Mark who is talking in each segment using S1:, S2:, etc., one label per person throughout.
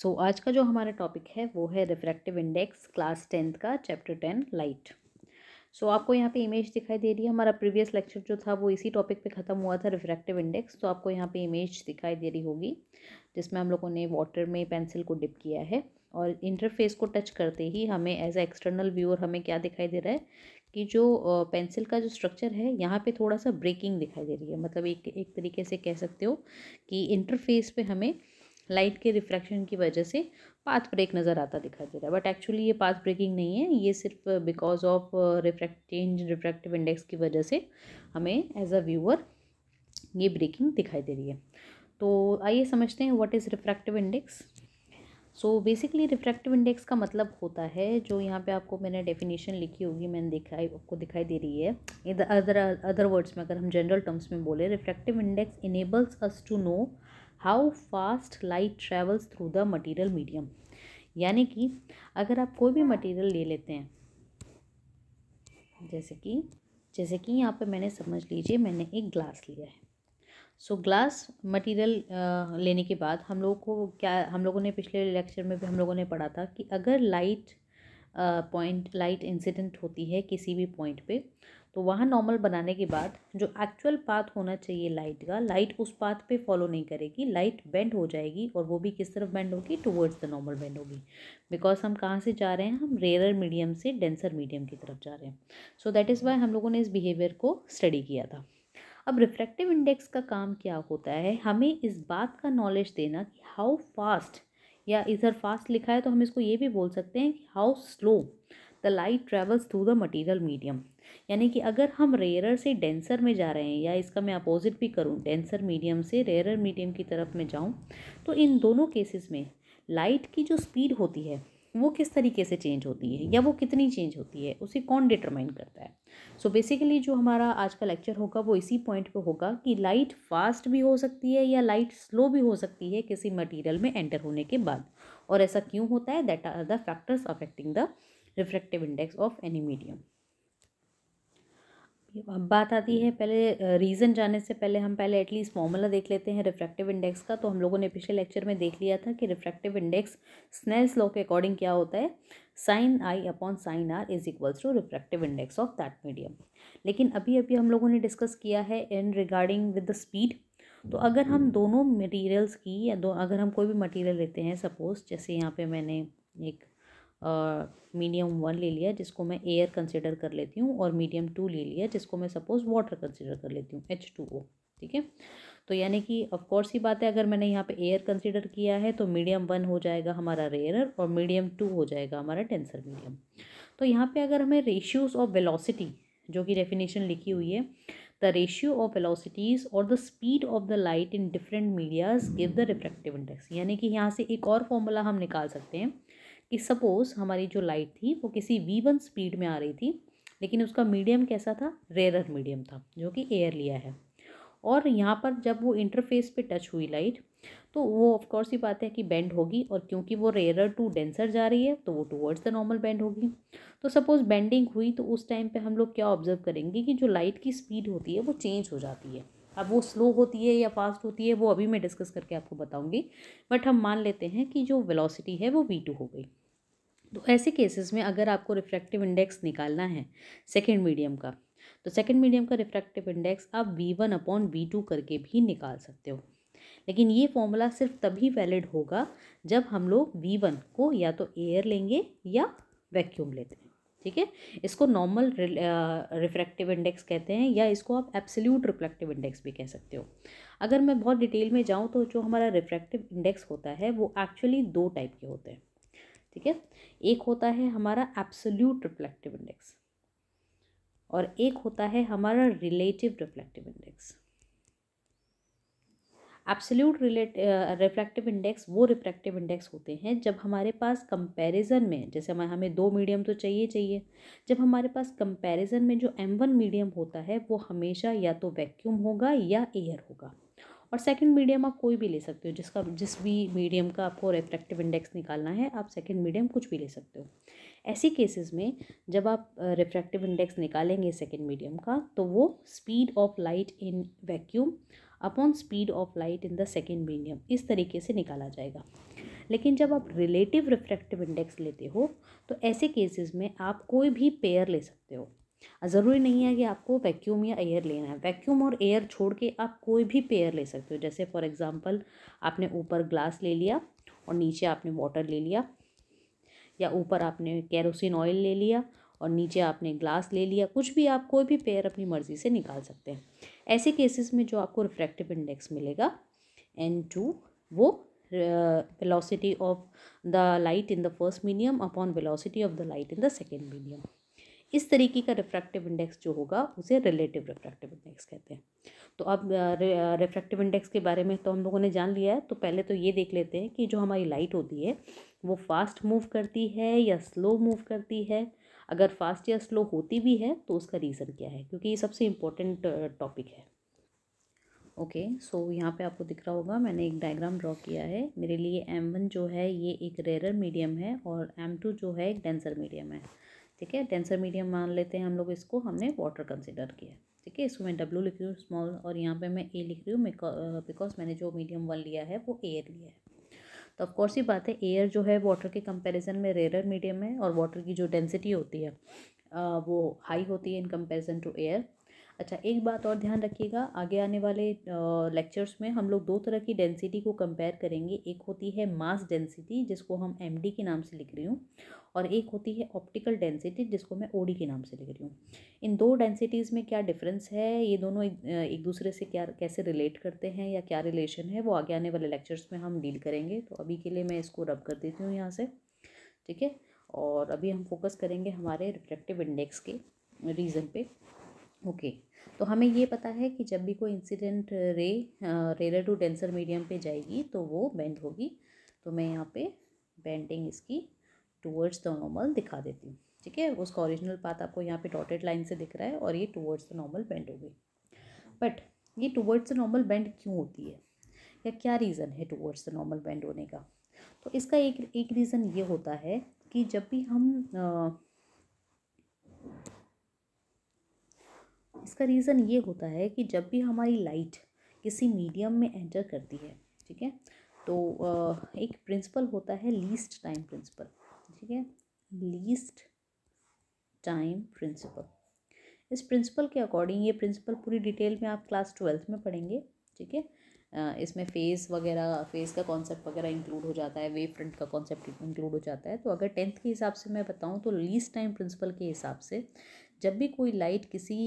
S1: सो so, आज का जो हमारा टॉपिक है वो है रिफ्रैक्टिव इंडेक्स क्लास टेंथ का चैप्टर टेन लाइट सो आपको यहाँ पे इमेज दिखाई दे रही है हमारा प्रीवियस लेक्चर जो था वो इसी टॉपिक पे ख़त्म हुआ था रिफ्रैक्टिव इंडेक्स तो आपको यहाँ पे इमेज दिखाई दे रही होगी जिसमें हम लोगों ने वाटर में पेंसिल को डिप किया है और इंटरफेस को टच करते ही हमें एज ए एक्सटर्नल व्यूअर हमें क्या दिखाई दे रहा है कि जो पेंसिल का जो स्ट्रक्चर है यहाँ पे थोड़ा सा ब्रेकिंग दिखाई दे रही है मतलब एक एक तरीके से कह सकते हो कि इंटरफेस पे हमें लाइट के रिफ्रैक्शन की वजह से पाथ ब्रेक नज़र आता दिखाई दे रहा है बट एक्चुअली ये पाथ ब्रेकिंग नहीं है ये सिर्फ because of refract change refractive index की वजह से हमें एज अ व्यूअर ये ब्रेकिंग दिखाई दे रही है तो आइए समझते हैं what is refractive index so basically refractive index का मतलब होता है जो यहाँ पे आपको मैंने डेफिनेशन लिखी होगी मैंने दिखाई आपको दिखाई दे रही है इधर अदर अदर वर्ड्स में अगर हम जनरल टर्म्स में बोले refractive index enables us to know how fast light travels through the material medium यानी कि अगर आप कोई भी मटेरियल ले लेते हैं जैसे कि जैसे कि यहाँ पे मैंने समझ लीजिए मैंने एक ग्लास लिया है सो so, ग्लास मटेरियल लेने के बाद हम लोगों को क्या हम लोगों ने पिछले लेक्चर में भी हम लोगों ने पढ़ा था कि अगर लाइट पॉइंट लाइट इंसिडेंट होती है किसी भी पॉइंट पे तो वहाँ नॉर्मल बनाने के बाद जो एक्चुअल पाथ होना चाहिए लाइट का लाइट उस पाथ पे फॉलो नहीं करेगी लाइट बेंड हो जाएगी और वो भी किस तरफ बेंड होगी टुवर्ड्स द नॉर्मल बेंड होगी बिकॉज हम कहाँ से जा रहे हैं हम रेयर मीडियम से डेंसर मीडियम की तरफ जा रहे हैं सो दैट इज़ वाई हम लोगों ने इस बिहेवियर को स्टडी किया था अब रिफ्रैक्टिव इंडेक्स का काम क्या होता है हमें इस बात का नॉलेज देना कि हाउ फास्ट या इधर फास्ट लिखा है तो हम इसको ये भी बोल सकते हैं कि how slow the light travels through the material medium यानी कि अगर हम रेयर से डेंसर में जा रहे हैं या इसका मैं अपोजिट भी करूँ डेंसर मीडियम से रेयरर मीडियम की तरफ में जाऊँ तो इन दोनों केसेस में लाइट की जो स्पीड होती है वो किस तरीके से चेंज होती है या वो कितनी चेंज होती है उसे कौन डिटरमाइन करता है सो so बेसिकली जो हमारा आज का लेक्चर होगा वो इसी पॉइंट पे होगा कि लाइट फास्ट भी हो सकती है या लाइट स्लो भी हो सकती है किसी मटेरियल में एंटर होने के बाद और ऐसा क्यों होता है that are the factors affecting the refractive index of any medium अब बात आती है हम्म। पहले रीज़न जाने से पहले हम पहले एटलीस्ट फॉर्मूला देख लेते हैं रिफ्रैक्टिव इंडेक्स का तो हम लोगों ने पिछले लेक्चर में देख लिया था कि रिफ्रैक्टिव इंडेक्स स्नेल्स लॉ के अकॉर्डिंग क्या होता है sine i upon sine r is equals to refractive index of that medium लेकिन अभी अभी हम लोगों ने डिस्कस किया है in regarding with the speed तो अगर हम हम्म। दोनों मटीरियल्स की या दो अगर हम कोई भी मटीरियल लेते हैं सपोज़ जैसे यहाँ पर मैंने एक मीडियम वन ले लिया जिसको मैं एयर कंसिडर कर लेती हूँ और मीडियम टू ले लिया जिसको मैं सपोज़ वाटर कंसिडर कर लेती हूँ एच टू ओ ठीक है तो यानी कि ऑफकोर्स ही बात है अगर मैंने यहाँ पे एयर कंसिडर किया है तो मीडियम वन हो जाएगा हमारा रेयरर और मीडियम टू हो जाएगा हमारा टेंसर मीडियम तो यहाँ पे अगर हमें रेशियोज़ ऑफ वेलोसिटी जो कि डेफिनेशन लिखी हुई है द रेशियो ऑफ वेलासिटीज़ और the speed of the light in different medias give the refractive index यानी कि यहाँ से एक और फॉर्मूला हम निकाल सकते हैं कि सपोज़ हमारी जो लाइट थी वो किसी वी वन स्पीड में आ रही थी लेकिन उसका मीडियम कैसा था रेरर मीडियम था जो कि एयर लिया है और यहाँ पर जब वो इंटरफेस पे टच हुई लाइट तो वो ऑफकोर्स ही बात है कि बेंड होगी और क्योंकि वो रेयर टू डेंसर जा रही है तो वो टूवर्ड्स द नॉर्मल बेंड होगी तो सपोज़ बेंडिंग हुई तो उस टाइम पे हम लोग क्या ऑब्जर्व करेंगे कि जो लाइट की स्पीड होती है वो चेंज हो जाती है अब वो स्लो होती है या फास्ट होती है वो अभी मैं डिस्कस करके आपको बताऊंगी बट हम मान लेते हैं कि जो वेलोसिटी है वो वी टू हो गई तो ऐसे केसेस में अगर आपको रिफ्रैक्टिव इंडेक्स निकालना है सेकेंड मीडियम का तो सेकेंड मीडियम का रिफ्रैक्टिव इंडेक्स आप v one upon v two करके भी निकाल सकते हो लेकिन ये फॉर्मूला सिर्फ तभी वैलिड होगा जब हम लोग वी वन को या तो एयर लेंगे या वैक्यूम लेते हैं ठीक है इसको नॉर्मल रिफ्रैक्टिव इंडेक्स कहते हैं या इसको आप एब्सोल्यूट रिफ्लेक्टिव इंडेक्स भी कह सकते हो अगर मैं बहुत डिटेल में जाऊँ तो जो हमारा रिफ्रैक्टिव इंडेक्स होता है वो एक्चुअली दो टाइप के होते हैं ठीक है एक होता है हमारा एब्सोल्यूट रिफ्लेक्टिव इंडेक्स और एक होता है हमारा relative reflective index absolute relate refractive index वो रिफ्रैक्टिव इंडेक्स होते हैं जब हमारे पास कंपैरिजन में जैसे हमें हमें दो मीडियम तो चाहिए चाहिए जब हमारे पास कंपैरिजन में जो एम वन मीडियम होता है वो हमेशा या तो वैक्यूम होगा या एयर होगा और सेकंड मीडियम आप कोई भी ले सकते हो जिसका जिस भी मीडियम का आपको रिफ्रैक्टिव इंडेक्स निकालना है आप सेकेंड मीडियम कुछ भी ले सकते हो ऐसे केसेस में जब आप रिफ्रैक्टिव इंडेक्स निकालेंगे सेकेंड मीडियम का तो वो speed of light in vacuum upon speed of light in the second medium इस तरीके से निकाला जाएगा लेकिन जब आप रिलेटिव रिफ्रैक्टिव इंडेक्स लेते हो तो ऐसे केसेस में आप कोई भी पेयर ले सकते हो ज़रूरी नहीं है कि आपको वैक्यूम या एयर लेना है वैक्यूम और एयर छोड़ के आप कोई भी पेयर ले सकते हो जैसे फॉर एग्ज़ाम्पल आपने ऊपर ग्लास ले लिया और नीचे आपने वाटर ले लिया या ऊपर आपने कैरोसिन ऑयल ले लिया और नीचे आपने ग्लास ले लिया कुछ भी आप कोई भी पेयर अपनी मर्ज़ी से निकाल सकते हैं ऐसे केसेस में जो आपको रिफ्रैक्टिव इंडेक्स मिलेगा एन टू वो velocity of the light in the first medium upon velocity of the light in the second medium इस तरीके का रिफ्रैक्टिव इंडेक्स जो होगा उसे रिलेटिव रिफ्रैक्टिव इंडेक्स कहते हैं तो अब रिफ्रैक्टिव इंडेक्स के बारे में तो हम लोगों ने जान लिया है तो पहले तो ये देख लेते हैं कि जो हमारी लाइट होती है वो फास्ट मूव करती है या स्लो मूव करती है अगर फास्ट या स्लो होती भी है तो उसका रीज़न क्या है क्योंकि ये सबसे इम्पोर्टेंट टॉपिक है ओके सो यहाँ पे आपको दिख रहा होगा मैंने एक डायग्राम ड्रॉ किया है मेरे लिए एम वन जो है ये एक रेरर मीडियम है और एम टू जो है एक डेंसर मीडियम है ठीक है डेंसर मीडियम मान लेते हैं हम लोग इसको हमने वाटर कंसिडर किया ठीक है इसको मैं डब्ल्यू लिख रही हूँ स्मॉल और यहाँ पर मैं ए लिख रही हूँ बिकॉज मैंने जो मीडियम वन लिया है वो एयर लिया है तो ऑफकोर्स ही बात है एयर जो है वाटर के कंपैरिजन में रेयर मीडियम है और वाटर की जो डेंसिटी होती है वो हाई होती है इन कंपेरिजन टू एयर अच्छा एक बात और ध्यान रखिएगा आगे आने वाले लेक्चर्स में हम लोग दो तरह की डेंसिटी को कंपेयर करेंगे एक होती है मास डेंसिटी जिसको हम एम के नाम से लिख रही हूँ और एक होती है ऑप्टिकल डेंसिटी जिसको मैं ओ के नाम से लिख रही हूँ इन दो डेंसिटीज़ में क्या डिफरेंस है ये दोनों एक, एक दूसरे से क्या कैसे रिलेट करते हैं या क्या रिलेशन है वो आगे आने वाले लेक्चर्स में हम डील करेंगे तो अभी के लिए मैं इसको रब कर देती हूँ यहाँ से ठीक है और अभी हम फोकस करेंगे हमारे रिफ्लेक्टिव इंडेक्स के रीज़न पे ओके okay. तो हमें ये पता है कि जब भी कोई incident ray rarer to denser medium पे जाएगी तो वो बेंड होगी तो मैं यहाँ पे बेंडिंग इसकी टूवर्ड्स द नॉर्मल दिखा देती हूँ ठीक है उसका ओरिजिनल पात आपको यहाँ पे डॉटेड लाइन से दिख रहा है और ये टूवर्ड्स द नॉर्मल बेंड होगी बट ये टूवर्ड्स द नॉर्मल बेंड क्यों होती है या क्या रीज़न है टूवर्ड्स द नॉर्मल बेंड होने का तो इसका एक एक रीज़न ये होता है कि जब भी हम इसका रीज़न ये होता है कि जब भी हमारी लाइट किसी मीडियम में एंटर करती है ठीक है तो एक प्रिंसिपल होता है लीस्ट टाइम प्रिंसिपल ठीक है लीस्ट टाइम प्रिंसिपल इस प्रिंसिपल के अकॉर्डिंग ये प्रिंसिपल पूरी डिटेल में आप क्लास ट्वेल्थ में पढ़ेंगे ठीक है इसमें फेज़ वगैरह फेज़ का कॉन्सेप्ट वगैरह इंक्लूड हो जाता है वेव फ्रंट का कॉन्सेप्ट इंक्लूड हो जाता है तो अगर टेंथ के हिसाब से मैं बताऊँ तो लीस्ट टाइम प्रिंसिपल के हिसाब से जब भी कोई लाइट किसी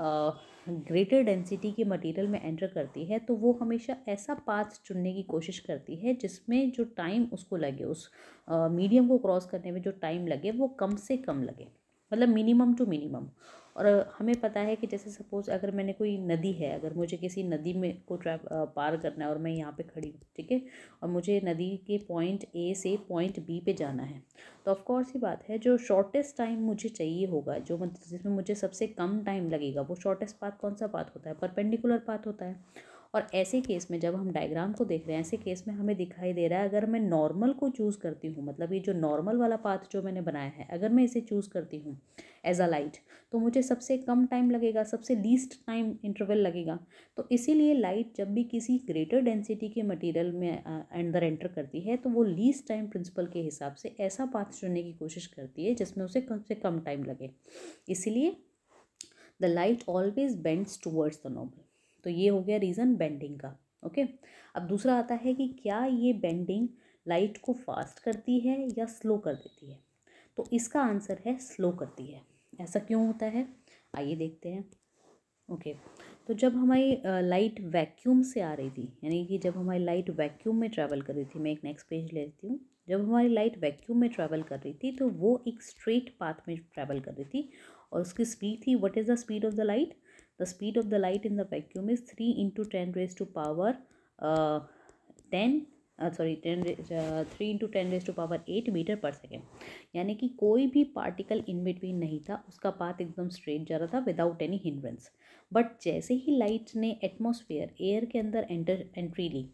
S1: ग्रेटर डेंसिटी के मटेरियल में एंटर करती है तो वो हमेशा ऐसा पाथ चुनने की कोशिश करती है जिसमें जो टाइम उसको लगे उस मीडियम को क्रॉस करने में जो टाइम लगे वो कम से कम लगे मतलब मिनिमम टू मिनिमम और हमें पता है कि जैसे सपोज़ अगर मैंने कोई नदी है अगर मुझे किसी नदी में को ट्रैप पार करना है और मैं यहाँ पे खड़ी हूँ ठीक है और मुझे नदी के पॉइंट ए से पॉइंट बी पे जाना है तो ऑफकोर्स ही बात है जो शॉर्टेस्ट टाइम मुझे चाहिए होगा जो मतलब जिसमें मुझे सबसे कम टाइम लगेगा वो शॉर्टेस्ट पाथ कौन सा पाथ होता है परपेंडिकुलर पाथ होता है और ऐसे केस में जब हम डायग्राम को देख रहे हैं ऐसे केस में हमें दिखाई दे रहा है अगर मैं नॉर्मल को चूज़ करती हूँ मतलब ये जो नॉर्मल वाला पाथ जो मैंने बनाया है अगर मैं इसे चूज़ करती हूँ एज अ लाइट तो मुझे सबसे कम टाइम लगेगा सबसे लीस्ट टाइम इंटरवल लगेगा तो इसीलिए लाइट जब भी किसी ग्रेटर डेंसिटी के मटेरियल में अंदर एंटर करती है तो वो लीस्ट टाइम प्रिंसिपल के हिसाब से ऐसा पाथ चुनने की कोशिश करती है जिसमें उसे कम से कम टाइम लगे इसीलिए the light always bends towards the normal तो ये हो गया रीज़न बेंडिंग का ओके अब दूसरा आता है कि क्या ये बेंडिंग लाइट को फास्ट करती है या स्लो कर देती है तो इसका आंसर है स्लो करती है ऐसा क्यों होता है आइए देखते हैं ओके okay. तो जब हमारी लाइट वैक्यूम से आ रही थी यानी कि जब हमारी लाइट वैक्यूम में ट्रैवल कर रही थी मैं एक नेक्स्ट पेज ले लेती हूँ जब हमारी लाइट वैक्यूम में ट्रैवल कर रही थी तो वो एक स्ट्रेट पाथ में ट्रैवल कर रही थी और उसकी स्पीड थी what is the speed of the light the speed of the light in the vacuum is 3 into 10 raised to power uh, 10 uh, sorry ten three into ten raise to power eight metre per second यानी कि कोई भी particle in between नहीं था उसका path एकदम straight जा रहा था विदाउट एनी हिंड्रेंस बट जैसे ही लाइट ने एटमोसफियर एयर के अंदर एंटर एंट्री ली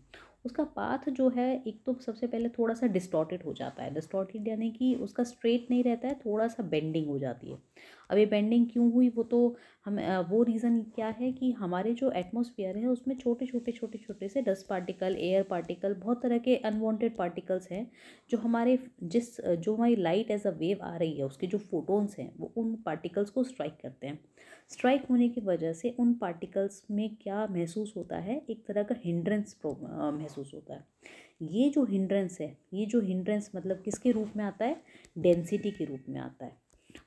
S1: उसका पाथ जो है एक तो सबसे पहले थोड़ा सा डिस्टॉटेड हो जाता है डिस्टॉटेड यानी कि उसका स्ट्रेट नहीं रहता है थोड़ा सा बेंडिंग हो जाती है अब ये बेंडिंग क्यों हुई वो तो हम वो रीज़न क्या है कि हमारे जो एटमोसफियर है उसमें छोटे छोटे छोटे छोटे से डस्ट पार्टिकल एयर पार्टिकल बहुत तरह के अनवांटेड पार्टिकल्स हैं जो हमारे जिस जो हमारी लाइट एज अ वेव आ रही है उसके जो फोटोन्स हैं वो उन पार्टिकल्स को स्ट्राइक करते हैं स्ट्राइक होने की वजह से उन पार्टिकल्स में क्या महसूस होता है एक तरह का हिंड्रेंस महसूस होता है ये जो हिंड्रेंस है ये जो हिंड्रेंस मतलब किसके रूप में आता है डेंसिटी के रूप में आता है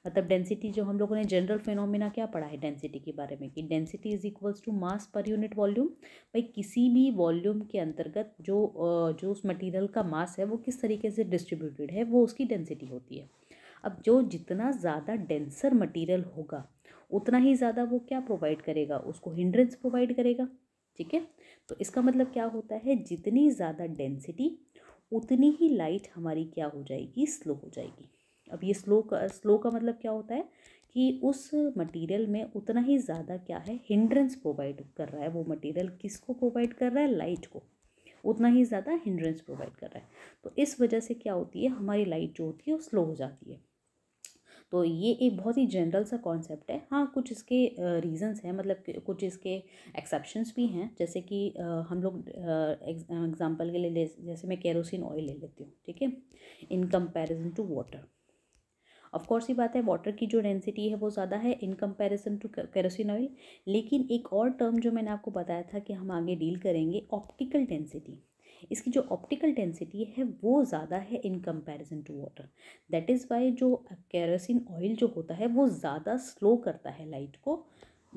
S1: मतलब डेंसिटी जो हम लोगों ने जनरल फिनोमिना क्या पढ़ा है डेंसिटी के बारे में कि density is equals to mass per unit volume भाई किसी भी वॉल्यूम के अंतर्गत जो जो उस मटेरियल का मास है वो किस तरीके से डिस्ट्रीब्यूटेड है वो उसकी डेंसिटी होती है अब जो जितना ज़्यादा डेंसर मटीरियल होगा उतना ही ज़्यादा वो क्या प्रोवाइड करेगा उसको हिंड्रेंस प्रोवाइड करेगा ठीक है तो इसका मतलब क्या होता है जितनी ज़्यादा डेंसिटी उतनी ही लाइट हमारी क्या हो जाएगी स्लो हो जाएगी अब ये स्लो का स्लो का मतलब क्या होता है कि उस मटेरियल में उतना ही ज़्यादा क्या है हिंड्रेंस प्रोवाइड कर रहा है वो मटेरियल किसको प्रोवाइड कर रहा है लाइट को उतना ही ज़्यादा हिंड्रेंस प्रोवाइड कर रहा है तो इस वजह से क्या होती है हमारी लाइट जो होती है वो स्लो हो जाती है तो ये एक बहुत ही जनरल सा कॉन्सेप्ट है हाँ कुछ इसके रीज़न्स हैं मतलब कुछ इसके एक्सेप्शंस भी हैं जैसे कि हम लोग एग्ज़ाम्पल के लिए जैसे मैं केरोसिन ऑयल ले लेती हूँ ठीक है in comparison to water of course ही बात है वाटर की जो डेंसिटी है वो ज़्यादा है in comparison to kerosene oil लेकिन एक और टर्म जो मैंने आपको बताया था कि हम आगे डील करेंगे ऑप्टिकल डेंसिटी इसकी जो ऑप्टिकल डेंसिटी है वो ज़्यादा है in comparison to water that is why जो केरोसिन ऑयल जो होता है वो ज़्यादा स्लो करता है लाइट को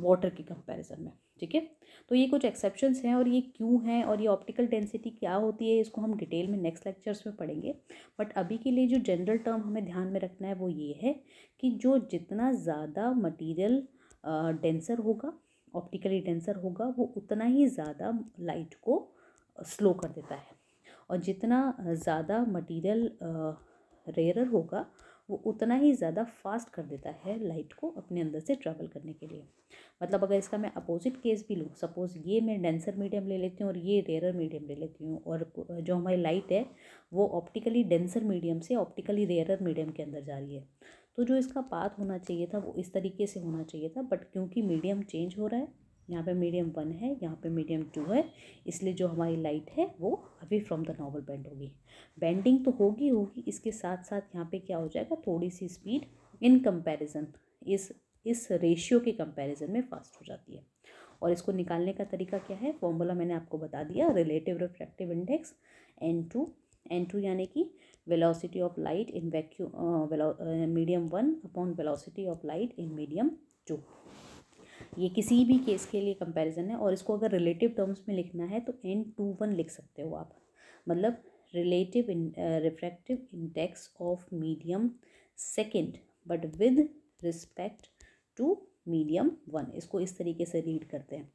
S1: वाटर के कंपैरिजन में ठीक है तो ये कुछ एक्सेप्शन हैं और ये क्यों हैं और ये ऑप्टिकल डेंसिटी क्या होती है इसको हम डिटेल में नेक्स्ट लेक्चर्स में पढ़ेंगे बट अभी के लिए जो जनरल टर्म हमें ध्यान में रखना है वो ये है कि जो जितना ज़्यादा मटीरियल डेंसर होगा ऑप्टिकली डेंसर होगा वो उतना ही ज़्यादा लाइट को स्लो कर देता है और जितना ज़्यादा मटीरियल रेयर होगा वो उतना ही ज़्यादा फास्ट कर देता है लाइट को अपने अंदर से ट्रैवल करने के लिए मतलब अगर इसका मैं अपोजिट केस भी लूँ सपोज़ ये मैं डेंसर मीडियम ले लेती हूँ और ये रेयर मीडियम ले लेती हूँ और जो हमारी लाइट है वो ऑप्टिकली डेंसर मीडियम से ऑप्टिकली रेयर मीडियम के अंदर जा रही है तो जो इसका पाथ होना चाहिए था वो इस तरीके से होना चाहिए था बट क्योंकि मीडियम चेंज हो रहा है यहाँ पे मीडियम वन है यहाँ पे मीडियम टू है इसलिए जो हमारी लाइट है वो अभी फ्रॉम द नॉर्मल बेंड होगी बेंडिंग तो होगी होगी इसके साथ साथ यहाँ पे क्या हो जाएगा थोड़ी सी स्पीड इन कंपैरिजन इस इस रेशियो के कंपैरिजन में फास्ट हो जाती है और इसको निकालने का तरीका क्या है फॉर्मूला मैंने आपको बता दिया relative refractive index n two n two यानी कि velocity of light in vacuum medium one upon velocity of light in medium two ये किसी भी केस के लिए कंपैरिजन है और इसको अगर रिलेटिव टर्म्स में लिखना है तो एन टू वन लिख सकते हो आप मतलब relative refractive index of medium second but with respect to medium one इसको इस तरीके से रीड करते हैं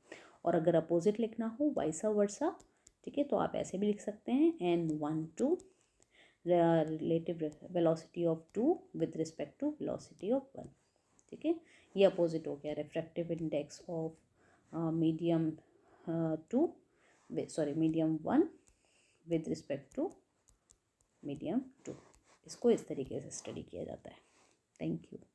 S1: और अगर अपोजिट लिखना हो वाइसा वर्सा ठीक है तो आप ऐसे भी लिख सकते हैं n one two relative velocity of two with respect to velocity of one ठीक है ये अपोजिट हो गया refractive index of medium two sorry medium one with respect to medium two इसको इस तरीके से स्टडी किया जाता है थैंक यू